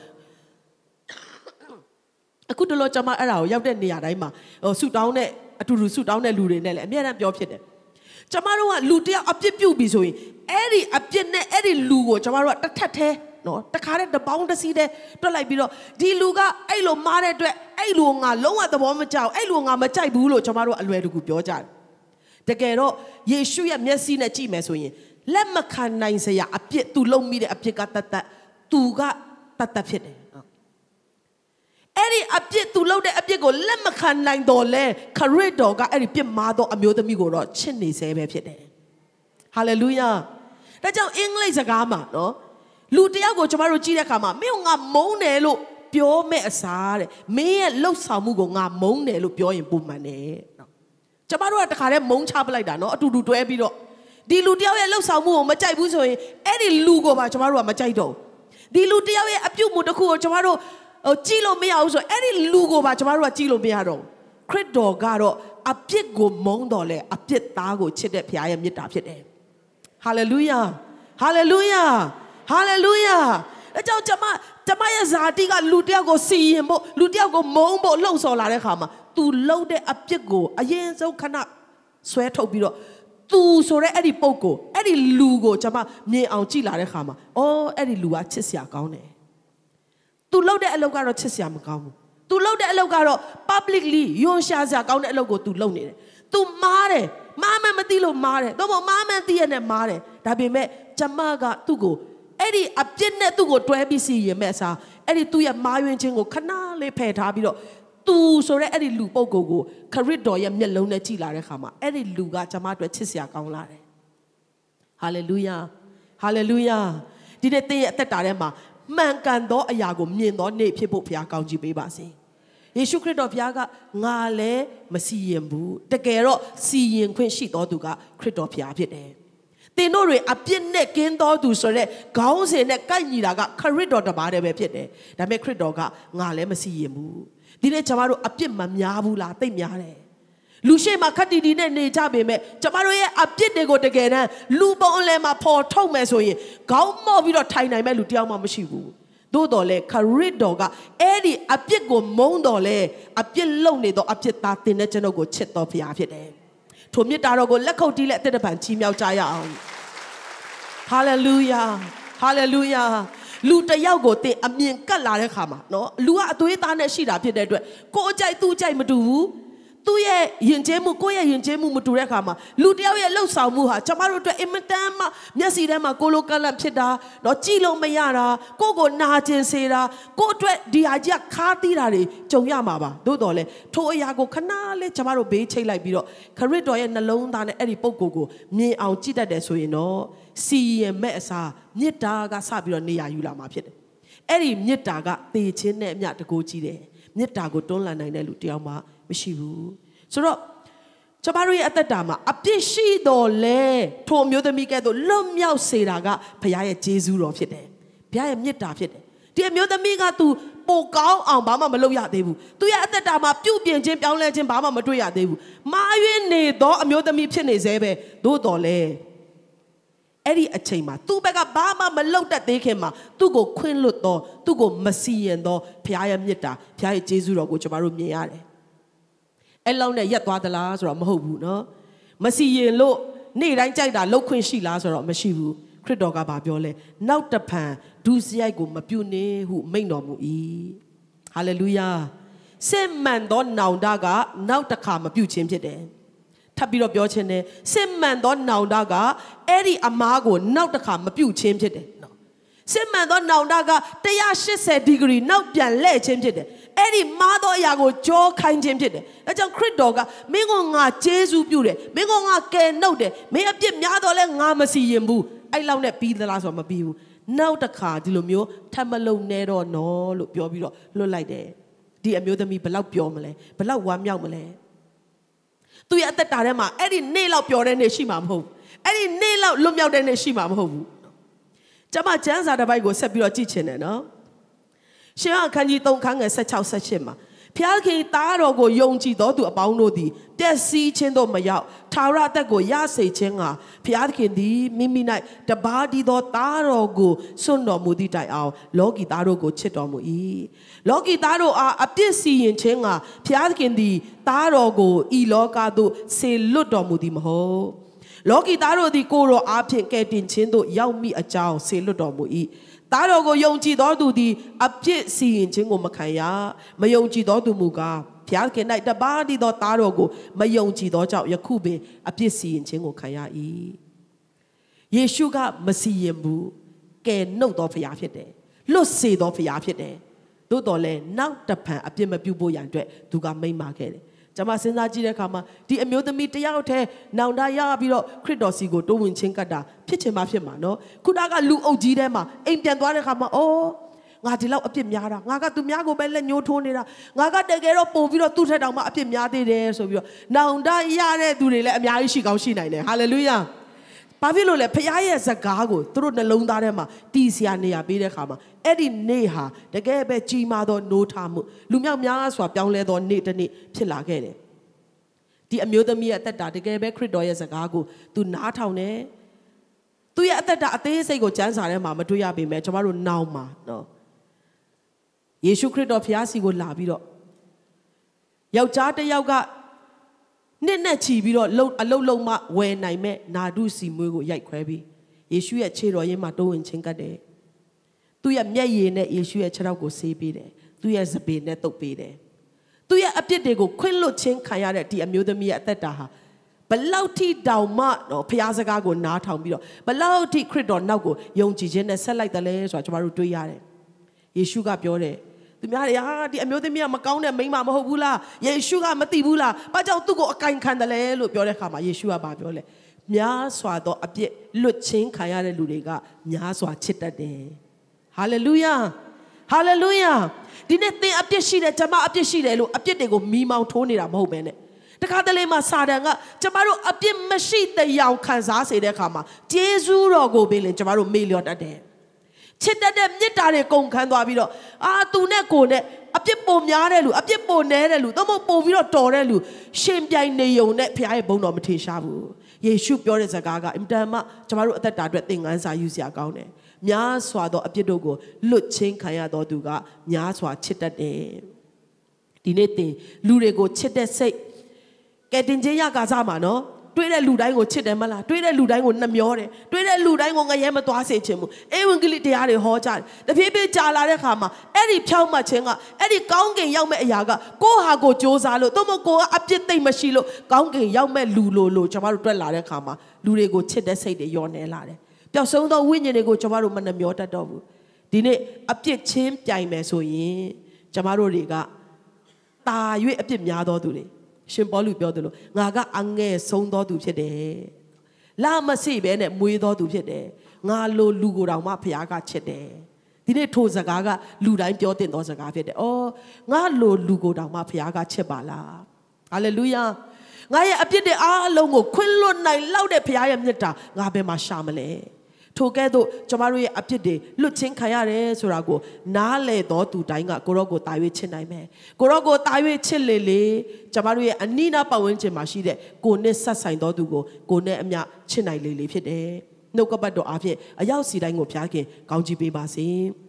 အခုတလောကျမအဲ့ဒါကိုရောက်တဲ့နေရာတိုင်းမှာဟိုဆူတောင်းတဲ့အတူတူဆူတောင်းတဲ့လူတွေနဲ့လည်းအများအားပြောဖြစ်တယ်ကျမတို့ကလူတယောက်အပြစ်ပြုတ်ပြီဆိုရင်အဲ့ဒီအပြစ်နဲ့အဲ့ဒီလူကိုကျမတို့ကတစ်ထပ်သေးနော်တခါတည်းတပေါင်းတစီးတည်းတွက်လိုက်ပြီးတော့ဒီလူကအဲ့လိုမားတဲ့အတွက်အဲ့လူငါလုံးဝသဘောမကျအောင်အဲ့လူငါမကြိုက်ဘူးလို့ကျွန်မတို့အလွယ်တကူပြောကြတယ်တကယ်တော့ယေရှုရဲ့မျက်စိနဲ့ကြည့်မယ်ဆိုရင်လက်မခံနိုင်စရာအပြစ်သူလုံးမိတဲ့အပြစ်ကတတ်တတ်သူကတတ်တတ်ဖြစ်တယ်အဲ့ဒီအပြစ်သူလုပ်တဲ့အပြစ်ကိုလက်မခံနိုင်တော့လဲခရစ်တော်ကအဲ့ဒီပြစ်မှားသောအမျိုးသမီးကိုတော့ချစ်နေဆဲပဲဖြစ်တယ်။ဟာလေလုယာ။ဒါကြောင့်အင်္ဂလိပ်စကားမှာနော်လူတယောက်ကိုကျမတို့ကြည့်တဲ့အခါမှာမင်းကငါမုန်းတယ်လို့ပြောမဲ့အစားတဲ့မင်းရဲ့လှုပ်ဆောင်မှုကိုငါမုန်းတယ်လို့ပြောရင်ပုံမှန်တယ်နော်ကျမတို့ကတခါတည်းမုန်းချပလိုက်တာနော်အတူတူတွဲပြီးတော့ဒီလူတယောက်ရဲ့လှုပ်ဆောင်မှုကိုမကြိုက်ဘူးဆိုရင်အဲ့ဒီလူကိုပါကျမတို့ကမကြိုက်တော့ဘူးဒီလူတယောက်ရဲ့အပြုတ်မှုတစ်ခုကိုကျမတို့ဟိုကြည့်လို့မရဘူးဆိုအဲ့ဒီလူကိုပါကျမတို့ကကြည့်လို့မရတော့ခရစ်တော်ကတော့အပြစ်ကိုမုန်းတော်လဲအပြစ်သားကိုချစ်တဲ့ဖခင်ရဲ့မြတ်တာဖြစ်တယ်ဟာလေလုယာဟာလေလုယာဟာလေလုယာအကြောင်းကျွန်မကျွန်မရဲ့ဇာတိကလူတယောက်ကိုစီရင်ဖို့လူတယောက်ကိုမုန်းဖို့လှုံ့ဆော်လာတဲ့ခါမှာ तू လှုပ်တဲ့အပြစ်ကိုအရင်ဆုံးခဏဆွဲထုတ်ပြီးတော့ तू ဆိုတဲ့အဲ့ဒီပုံကိုအဲ့ဒီလူကိုကျွန်မမြင်အောင်ကြည့်လာတဲ့ခါမှာ အော်အဲ့ဒီလူကချစ်စရာကောင်းတယ် तू လှုပ်တဲ့အလုပ်ကတော့ချစ်စရာမကောင်းဘူး तू လှုပ်တဲ့အလုပ်ကတော့ publicly ယွန်ရှာစရာကောင်းတဲ့အလုပ်ကို तू လှုပ်နေတယ် तू မားတယ်မားမှမသိလို့မားတယ်သို့မဟုတ်မားမှသိရနဲ့မားတယ်ဒါပေမဲ့ကျွန်မကသူ့ကိုအဲ့ဒီအပြစ်နဲ့သူ့ကိုတွဲပြီးစီရင်မဲ့အစားအဲ့ဒီသူ့ရဲ့မာယွင်းခြင်းကိုခဏလေးဖယ်ထားပြီးတော့သူဆိုတဲ့အဲ့ဒီလူပုဂ္ဂိုလ်ကိုခရစ်တော်ရဲ့မျက်လုံးနဲ့ကြည့်လာတဲ့ခါမှာအဲ့ဒီလူကကျွန်မအတွက်ချစ်စရာကောင်းလာတယ်။ဟာလေလုယာဟာလေလုယာဒီနေ့သင်ရဲ့အသက်တာထဲမှာမှန်ကန်သောအရာကိုမြင်သောနေ့ဖြစ်ဖို့ဘုရားကောင်းချီးပေးပါစေ။ယေရှုခရစ်တော်ဘုရားကငါလည်းမစီရင်ဘူး။တကယ်တော့စီရင်ခွင့်ရှိတော်သူကခရစ်တော်ဘုရားဖြစ်တယ်။သင်တို့တွေအပြစ်နဲ့ကင်းတော်သူဆိုတဲ့ခေါင်းစဉ်နဲ့ကိုက်ညီတာကခရစ်တော်တပါးတည်းပဲဖြစ်တယ်။ဒါပေမဲ့ခရစ်တော်ကငါလည်းမစီရင်ဘူး။ဒီနေ့ကျွန်တော်တို့အပြစ်မများဘူးလားသိပ်များတယ်။လူရှိမှခတ်တီတီနဲ့နေကြပေမဲ့ကျွန်တော်ရဲ့အပြစ်တွေကိုတကယ်တမ်းလူပုံအလဲမှာပေါ်ထုတ်မယ်ဆိုရင်ခေါင်းမော့ပြီးတော့ထိုင်နိုင်မဲ့လူတယောက်မှမရှိဘူး။သို့တော်လဲခရစ်တော်ကအဲ့ဒီအပြစ်ကိုမုန်းတော်လဲအပြစ်လုံနေတော့အပြစ်သားတင်တဲ့ကျွန်ုပ်ကိုချစ်တော်ဖရာဖြစ်တယ်ထိုမြစ်တာတော်ကိုလက်ခုပ်တီးလက်အသက်တပံချီးမြှောက်ကြရအောင်ဟာလေလုယာဟာလေလုယာလူတယောက်ကိုသင်အမြင်ကတ်လာတဲ့ခါမှာနော်လူကအသွေးသားနဲ့ရှိတာဖြစ်တဲ့အတွက်ကိုယ်အကြိုက်သူ့အကြိုက်မတူဘူးသူ့ရဲ့ယဉ်ကျေးမှုကိုယ့်ရဲ့ယဉ်ကျေးမှုမတူတဲ့အခါမှာလူတယောက်ရဲ့လှုပ်ဆောင်မှုဟာကျွန်မတို့အတွက်အင်မတန်မှမျက်စိထဲမှာကိုလိုကလန့်ဖြစ်တာတော့ကြည်လုံးမရတာကိုကိုနာကျင်စေတာကိုအတွက်ဒီဟာကြီးခါးသီးတာတွေကြုံရမှာပါသို့တော်လဲထိုအရာကိုခဏလေးကျွန်မတို့ဘေးချိတ်လိုက်ပြီးတော့ခရစ်တော်ရဲ့နှလုံးသားနဲ့အဲ့ဒီပုံကိုကိုမြင်အောင်ကြည့်တတ်တယ်ဆိုရင်တော့စီရင်မဲ့အစားမေတ္တာကစပြီးတော့နေရာယူလာမှာဖြစ်တယ်အဲ့ဒီမေတ္တာကသေခြင်းနဲ့အမျှတကိုးကြီးတယ်မေတ္တာကိုတွန်းလှန်နိုင်တဲ့လူတယောက်မှမရှိဘူးဆိုတော့ကျမတို့ရဲ့အသက်တာမှာအပြစ်ရှိတော်လဲထိုမျိုးသမီးကဲ့သို့လွတ်မြောက်စေတာကဘုရားရဲ့ဂျေဇူးတော်ဖြစ်တယ်ဘုရားရဲ့မြတ်တာဖြစ်တယ်ဒီအမျိုးသမီးကသူပိုကောင်းအောင်ဘာမှမလုပ်ရသေးဘူးသူရဲ့အသက်တာမှာပြုပြင်ခြင်းပြောင်းလဲခြင်းဘာမှမတွေ့ရသေးဘူးမာရွေးနေသောအမျိုးသမီးဖြစ်နေသေးပဲသို့တော်လဲအဲ့ဒီအချိန်မှာသူ့ဘက်ကဘာမှမလုပ်တတ်သေးခင်မှာသူ့ကိုခွင့်လွတ်တော့သူ့ကိုမစီရင်တော့ဘုရားရဲ့မြတ်တာဘုရားရဲ့ကျေးဇူးတော်ကိုကျွန်တော်တို့မြင်ရတယ်အဲ့လောက်နဲ့ရက်သွားသလားဆိုတော့မဟုတ်ဘူးเนาะမစီရင်လို့နေ့တိုင်းကြိုက်တာလောက်ခွင့်ရှိလားဆိုတော့မရှိဘူးခရစ်တော်ကဘာပြောလဲနောက်တဖန်ဒုစရိုက်ကိုမပြုတ်နေဟုမိန့်တော်မူ၏ဟာလေလုယာစစ်မှန်သောနောင်တကနောက်တစ်ခါမပြုတ်ခြင်းဖြစ်တယ်ထပ်ပြီးတော့ပြောခြင်းတယ်စစ်မှန်သောနောင်တကအဲ့ဒီအမားကိုနောက်တစ်ခါမပြုတ်ခြင်းဖြစ်တယ်စစ်မှန်သောနောင်တက180ဒီဂရီနောက်ပြန်လှည့်ခြင်းဖြစ်တယ်အဲ့ဒီမားသောအရာကိုကြောခိုင်းခြင်းဖြစ်တယ်။အဲကြောင့်ခရစ်တော်ကမင်းကငါကျေးဇူးပြုတယ်။မင်းကငါကယ်နှုတ်တယ်။မင်းအပြစ်များတော့လဲငါမစီရင်ဘူး။အဲ့လောက်နဲ့ပြီးသလားဆိုတော့မပြီးဘူး။နောက်တစ်ခါဒီလိုမျိုးထပ်မလုံနဲ့တော့နော်လို့ပြောပြီးတော့လွတ်လိုက်တယ်။ဒီအမျိုးသမီးဘလောက်ပြောမလဲ။ဘလောက်ဝမ်းမြောက်မလဲ။သူ့ရဲ့အသက်တာထဲမှာအဲ့ဒီနေ့လောက်ပြောတဲ့နေ့ရှိမှာမဟုတ်ဘူး။အဲ့ဒီနေ့လောက်လွတ်မြောက်တဲ့နေ့ရှိမှာမဟုတ်ဘူး။ကျမကျမ်းစာတစ်ပိုက်ကိုဆက်ပြီးတော့ကြည့်ချင်တယ်နော်။ရှင်ဟအခန်းကြီး3ခန်းငယ်16 18မှာဖျားခင်သားတော်ကိုယုံကြည်တော်သူအပေါင်းတို့သည်ပျက်စီးခြင်းတို့မရောက်ထာဝရအသက်ကိုရစေခြင်းကဖျားခင်သည်မိမိ၌တပါးတည်သောသားတော်ကိုစွန့်တော်မူသည့်တိုင်အောင်လောကီသားတို့ကိုချစ်တော်မူ၏လောကီသားတို့အားအပြစ်စီရင်ခြင်းကဖျားခင်သည် သားတော်ကိုဤလောကသို့ဆေလွတ်တော်မူသည်မဟုတ်လောကီသားတို့သည်ကိုယ်တော်အားဖြင့်ကယ်တင်ခြင်းသို့ရောက်မိအကြောင်းဆေလွတ်တော်မူ၏သားတော်ကိုယုံကြည်သောသူသည်အပြစ်စီရင်ခြင်းကိုမခံရမယုံကြည်သောသူမူကားဘုရားခင်၌တပါးတည်သောသားတော်ကိုမယုံကြည်သောကြောင့်ယခုပင်အပြစ်စီရင်ခြင်းကိုခံရ၏ယေရှုကမစီရင်ဘူးကယ်နှုတ်သောဘုရားဖြစ်တယ်လွတ်စေသောဘုရားဖြစ်တယ်သို့တော်လည်းနောက်တဖန်အပြစ်မပြုဖို့ရန်အတွက်သူကမိန့်မာခဲ့တယ်ကျွန်မစဉ်းစားကြည့်တဲ့အခါမှာဒီအမျိုးသမီးတယောက်တည်းနောင်တရပြီးတော့ခရစ်တော်စီကိုတိုးဝင်ချင်းကတ်တာဖြစ်ချင်မှဖြစ်မှာနော်ခုနကလူအုပ်ကြီးထဲမှာအိမ်ပြန်သွားတဲ့အခါမှာအော်ငါဒီလောက်အပြစ်များတာငါကသူများကိုပဲလက်ညှိုးထိုးနေတာငါကတကယ်တော့ပုံပြီးတော့သူ့ထက်တောင်မှအပြစ်များသေးတယ်ဆိုပြီးတော့နောင်တရတဲ့သူတွေလည်းအများကြီးရှိကောင်းရှိနိုင်တယ်ဟာလေလုယာဘာဖြစ်လို့လဲဖခင်ရဲ့ဇကားကိုသူတို့နှလုံးသားထဲမှာတည်စရာနေရာပေးတဲ့ခါမှာအဲ့ဒီနေ့ဟာတကယ်ပဲကြီးမားသောနိုးထမှုလူမြောက်များစွာပြောင်းလဲသောနေ့တစ်နေ့ဖြစ်လာခဲ့တယ်ဒီအမျိုးသမီးရဲ့အသက်တာတကယ်ပဲခရစ်တော်ရဲ့ဇကားကိုသူနားထောင်တယ်သူရဲ့အသက်တာအသေးစိတ်ကိုကျမ်းစာထဲမှာမတွေ့ရပေမဲ့ကျွန်တော်တို့နောက်မှာနော်ယေရှုခရစ်တော်ဖခင်စီကိုလာပြီးတော့ယောက်ျားတစ်ယောက်ကနှစ်နဲ့ချီပြီးတော့လုံအလုတ်လုံးမှဝယ်နိုင်မဲ့နာဒုစီမွေးကိုရိုက်ခွဲပြီးယေရှုရဲ့ခြေတော်ရင်းမှာတိုးဝင်ချင်းကတ်တယ်။သူ့ရဲ့မျက်ရည်နဲ့ယေရှုရဲ့ခြေထောက်ကိုဆေးပေးတယ်။သူ့ရဲ့စပင်နဲ့တုပ်ပေးတယ်။သူ့ရဲ့အပြစ်တွေကိုခွင့်လွတ်ခြင်းခံရတဲ့ဒီအမျိုးသမီးရဲ့အသက်တာဟာဘလောက်ထိတောင်မှတော့ဖျားစကားကိုနားထောင်ပြီးတော့ဘလောက်ထိခရစ်တော်နောက်ကိုယုံကြည်ခြင်းနဲ့ဆက်လိုက်တယ်လဲဆိုတာကျွန်တော်တို့တွေ့ရတယ်။ယေရှုကပြောတယ်။သူများတွေဟာဒီအမျိုးသမီးကမကောင်းတဲ့မိန်းမမဟုတ်ဘူးလားယေရှုကမသိဘူးလားဘာကြောင့်သူ့ကိုအကင်ခံတယ်လဲလို့ပြောတဲ့အခါမှာယေရှုကဘာပြောလဲများစွာသောအပြစ်လွတ်ချင်းခံရတဲ့လူတွေကများစွာချစ်တတ်တယ်ဟာလေလုယာဟာလေလုယာဒီနေ့သင်အပြစ်ရှိတယ်ကျွန်မအပြစ်ရှိတယ်လို့အပြစ်တွေကိုမီးမောင်းထိုးနေတာမဟုတ်ပဲနဲ့တခါတလေမှစာတန်ကကျမတို့အပြစ်မရှိတဲ့ရောင်ခံစားစေတဲ့အခါမှာဂျေဇူးတော်ကိုပင်လင်ကျမတို့မေ့လျော့တတ်တယ်ချစ်တတ်တဲ့မေတ္တာတွေကုန်ခံသွားပြီးတော့အာသူနဲ့ကိုနဲ့အပြစ်ပုံများတဲ့လူအပြစ်ပုံနဲတဲ့လူသို့မဟုတ်ပုံပြီးတော့တော်တဲ့လူရှင်ပြိုင်နေုံနဲ့ဖခင်ရဲ့ဘုန်းတော်မထေရှားဘူးယေရှုပြောတဲ့စကားကအင်တန်မှကျမတို့အသက်တာအတွက်သင်ခန်းစာယူစရာကောင်းတယ်များစွာသောအပြစ်တို့ကိုလွတ်ချင်းခံရသောသူကများစွာချစ်တတ်တယ်ဒီနေ့သင်လူတွေကိုချစ်တဲ့စိတ်ကဲတင်ခြင်းရကစားမှာနော်တွေးတဲ့လူတိုင်းကိုချစ်တယ်မလားတွေးတဲ့လူတိုင်းကိုနှမျောတယ်တွေးတဲ့လူတိုင်းကိုငရဲမသွားစေချင်ဘူးအေဝံဂေလိတရားတွေဟောကြတယ်တဖြည်းဖြည်းကြာလာတဲ့ခါမှာအဲ့ဒီဖြောင်းမှတ်ခြင်းကအဲ့ဒီကောင်းကင်ရောက်မဲ့အရာကကိုဟာကိုစ조사လို့သို့မဟုတ်ကိုကအပြစ်သိမ့်မရှိလို့ကောင်းကင်ရောက်မဲ့လူလိုလို့ကျွန်တော်တို့တွေ့လာတဲ့ခါမှာလူတွေကိုချစ်တဲ့စိတ်တွေယောနေလာတယ်ပျောက်ဆုံးသောဝိညာဉ်တွေကိုကျွန်တော်တို့မနှမျောတတ်တော့ဘူးဒီနေ့အပြစ်ချင်းပြိုင်မယ်ဆိုရင်ကျွန်တော်တို့တွေကတာ၍အပြစ်များသောသူတွေရှင်ပေါလုပြောတယ်လို့ငါကအငဲဆုံးသောသူဖြစ်တယ်လာမရှိပဲနဲ့မွေးသောသူဖြစ်တယ်ငါလိုလူကိုယ်တော်မှဖခင်ကချစ်တယ်ဒီနေ့ထိုစကားကလူတိုင်းပြောတင်သောစကားဖြစ်တယ်အော်ငါလိုလူကိုယ်တော်မှဖခင်ကချစ်ပါလားဟာလေလုယာငါရဲ့အပြစ်တွေအားလုံးကိုခွင့်လွတ်နိုင်လောက်တဲ့ဖခင်ရဲ့မြတ်တာငါဘယ်မှာရှာမလဲထိုကဲ့သို့ကျွန်မတို့ရဲ့အပြစ်တွေလွတ်ချင်းခံရတယ်ဆိုတာကိုနားလေတော့သူတိုင်းကကိုရော့ကိုတာ၍ချစ်နိုင်မယ်ကိုရော့ကိုတာ၍ချစ်လေလေကျွန်မတို့ရဲ့အနိနာပတ်ဝန်းကျင်မှာရှိတဲ့ကိုနဲ့ဆက်ဆိုင်တော်သူကိုကိုနဲ့အမျှချစ်နိုင်လေလေဖြစ်တယ်နှုတ်ကပတ်တော်အဖြစ်အရောက်စီတိုင်းကိုဖျားခင်ကောင်းချီးပေးပါစေ။